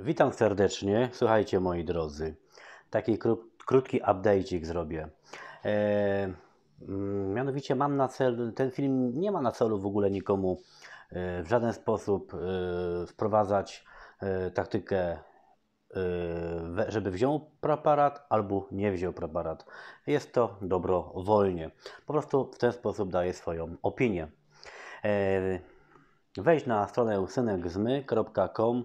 Witam serdecznie. Słuchajcie moi drodzy, taki kró krótki update'ik zrobię. E, mm, mianowicie mam na celu, ten film nie ma na celu w ogóle nikomu e, w żaden sposób e, wprowadzać e, taktykę e, żeby wziął preparat albo nie wziął preparat. Jest to dobrowolnie. Po prostu w ten sposób daje swoją opinię. E, wejdź na stronę synekzmy.com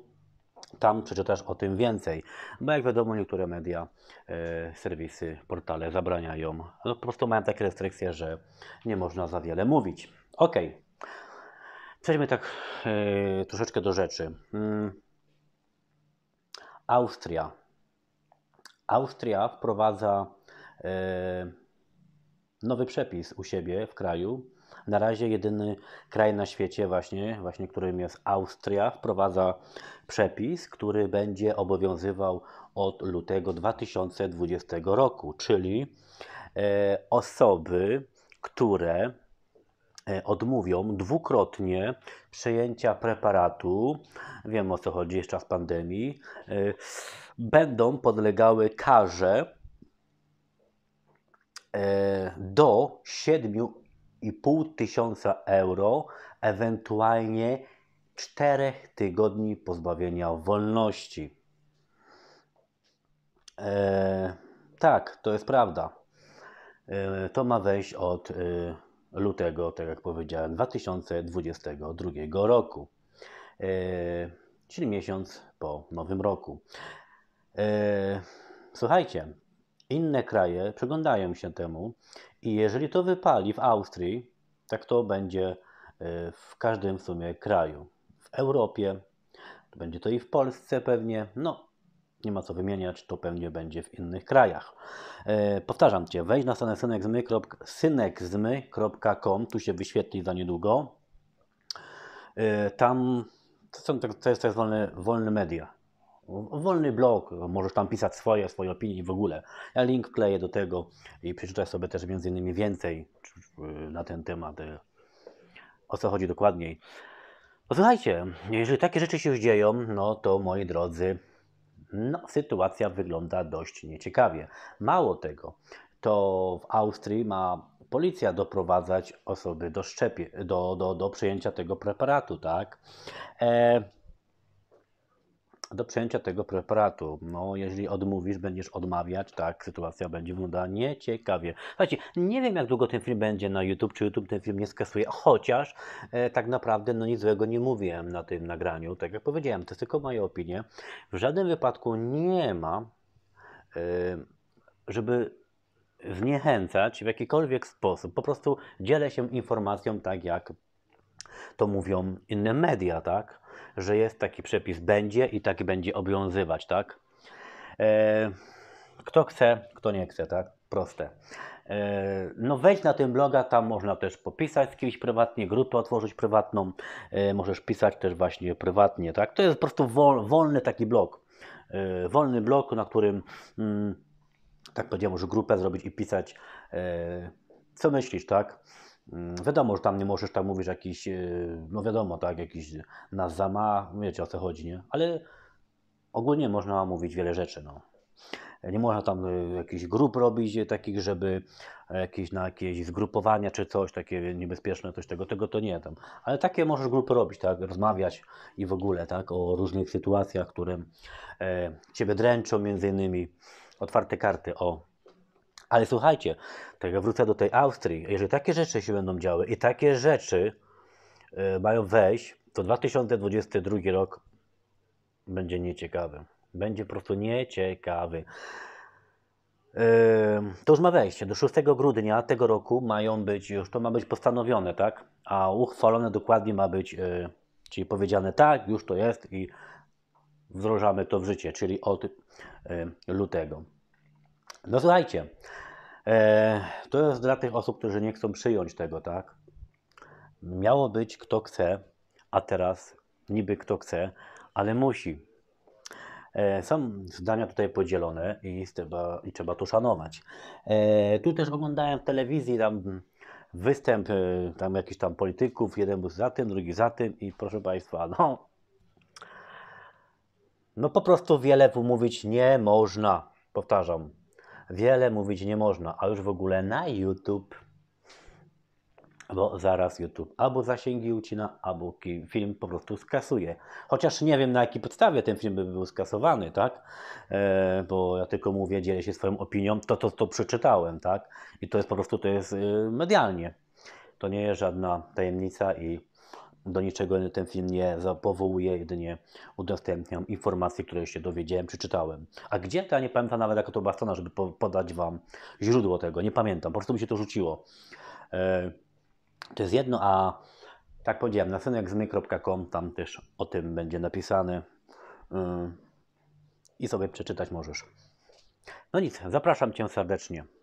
tam przeczytasz o tym więcej, bo no jak wiadomo, niektóre media, e, serwisy, portale zabraniają. No, po prostu mają takie restrykcje, że nie można za wiele mówić. Ok, przejdźmy tak e, troszeczkę do rzeczy. Mm. Austria. Austria wprowadza e, nowy przepis u siebie w kraju, na razie jedyny kraj na świecie właśnie, właśnie którym jest Austria, wprowadza przepis, który będzie obowiązywał od lutego 2020 roku, czyli e, osoby, które e, odmówią dwukrotnie przejęcia preparatu, wiem o co chodzi jeszcze w pandemii, e, będą podlegały karze e, do 7 2,5 tysiąca euro, ewentualnie 4 tygodni pozbawienia wolności. E, tak, to jest prawda. E, to ma wejść od e, lutego, tak jak powiedziałem, 2022 roku, e, czyli miesiąc po nowym roku. E, słuchajcie, inne kraje przyglądają się temu i jeżeli to wypali w Austrii, tak to będzie e, w każdym w sumie kraju. W Europie, będzie to i w Polsce pewnie, no nie ma co wymieniać, to pewnie będzie w innych krajach. E, powtarzam Cię, wejdź na stronę synekzmy.com, tu się wyświetli za niedługo. E, tam to, są, tak, to jest tak zwane wolne media wolny blog, możesz tam pisać swoje, swoje opinie w ogóle. Ja link kleję do tego i przeczytaj sobie też między innymi więcej na ten temat, e, o co chodzi dokładniej. Posłuchajcie, no jeżeli takie rzeczy się już dzieją, no to moi drodzy, no, sytuacja wygląda dość nieciekawie. Mało tego, to w Austrii ma policja doprowadzać osoby do, szczepie, do, do, do przyjęcia tego preparatu, tak? E, do przyjęcia tego preparatu. No, jeżeli odmówisz, będziesz odmawiać, tak, sytuacja będzie wyglądała nieciekawie. Słuchajcie, nie wiem jak długo ten film będzie na YouTube, czy YouTube ten film nie skasuje, chociaż e, tak naprawdę no nic złego nie mówiłem na tym nagraniu. Tak jak powiedziałem, to jest tylko moja opinia. W żadnym wypadku nie ma, e, żeby zniechęcać w jakikolwiek sposób. Po prostu dzielę się informacją tak, jak to mówią inne media, tak? Że jest taki przepis, będzie i taki będzie obowiązywać, tak? E, kto chce, kto nie chce, tak? Proste. E, no wejdź na tym bloga, tam można też popisać z kimś prywatnie, grupę otworzyć prywatną, e, możesz pisać też właśnie prywatnie, tak? To jest po prostu wol, wolny taki blog. E, wolny blog, na którym, mm, tak powiedziałem, możesz grupę zrobić i pisać, e, co myślisz, tak? Mm, wiadomo, że tam nie możesz tam mówić jakiś, e, no wiadomo, tak, jakiś na zama, wiecie o co chodzi, nie? Ale ogólnie można mówić wiele rzeczy, no. Nie można tam e, jakichś grup robić e, takich, żeby jakieś na jakieś zgrupowania czy coś takie niebezpieczne, coś tego, tego to nie tam. Ale takie możesz grupy robić, tak, rozmawiać i w ogóle, tak, o różnych sytuacjach, które e, Ciebie dręczą między innymi. Otwarte karty, o, ale słuchajcie, tak jak wrócę do tej Austrii, jeżeli takie rzeczy się będą działy i takie rzeczy e, mają wejść, to 2022 rok będzie nieciekawy. Będzie po prostu nieciekawy. E, to już ma wejście. Do 6 grudnia tego roku mają być, już to ma być postanowione, tak? A uchwalone dokładnie ma być, e, czyli powiedziane tak, już to jest i wdrożamy to w życie, czyli od lutego. No słuchajcie, e, to jest dla tych osób, którzy nie chcą przyjąć tego, tak? Miało być kto chce, a teraz niby kto chce, ale musi. E, są zdania tutaj podzielone i trzeba, i trzeba to szanować. E, tu też oglądałem w telewizji tam występ tam jakichś tam polityków, jeden był za tym, drugi za tym i proszę Państwa, no, no po prostu wiele mówić nie można, powtarzam, wiele mówić nie można, a już w ogóle na YouTube, bo zaraz YouTube albo zasięgi ucina, albo film po prostu skasuje. Chociaż nie wiem na jakiej podstawie ten film by był skasowany, tak? E, bo ja tylko mówię, dzielę się swoją opinią, to to, to przeczytałem, tak? I to jest po prostu, to jest y, medialnie. To nie jest żadna tajemnica i do niczego ten film nie powołuje, jedynie udostępniam informacje, które się dowiedziałem, czy czytałem. A gdzie, to ja nie pamiętam nawet jako to strona, żeby po podać Wam źródło tego. Nie pamiętam, po prostu mi się to rzuciło. E, to jest jedno, a tak powiedziałem, na synekzmy.com tam też o tym będzie napisane. E, I sobie przeczytać możesz. No nic, zapraszam Cię serdecznie.